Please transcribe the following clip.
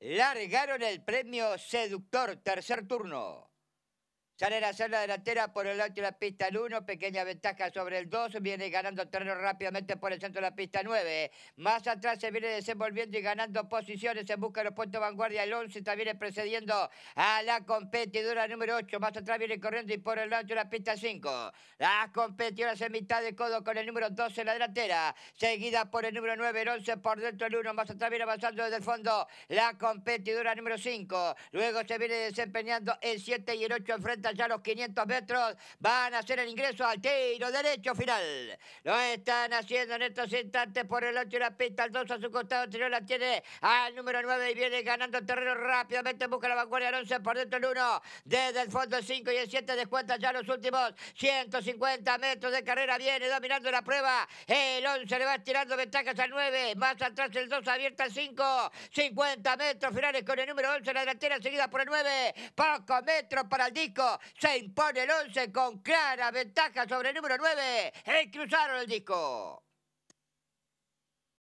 largaron el premio seductor tercer turno. Sale la delantera por el lado de la pista el 1, pequeña ventaja sobre el 2, viene ganando terreno rápidamente por el centro de la pista 9. Más atrás se viene desenvolviendo y ganando posiciones en busca de los de vanguardia. El 11 también precediendo a la competidora número 8. Más atrás viene corriendo y por el lado de la pista 5. Las competidoras en mitad de codo con el número 12 en la delantera, seguida por el número 9, el 11 por dentro del 1. Más atrás viene avanzando desde el fondo la competidora número 5. Luego se viene desempeñando el 7 y el 8 enfrente ya los 500 metros, van a hacer el ingreso al tiro derecho final. Lo están haciendo en estos instantes por el 8 y la pista, el 2 a su costado anterior la tiene al número 9 y viene ganando terreno rápidamente, busca la vanguardia el 11 por dentro el 1, desde el fondo el 5 y el 7 descuenta ya los últimos 150 metros de carrera, viene dominando la prueba, el 11 le va tirando ventajas al 9, más atrás el 2 abierta al 5, 50 metros finales con el número 11 la delantera seguida por el 9, pocos metros para el disco, se impone el 11 con clara ventaja sobre el número 9. ¡Eh, cruzaron el disco.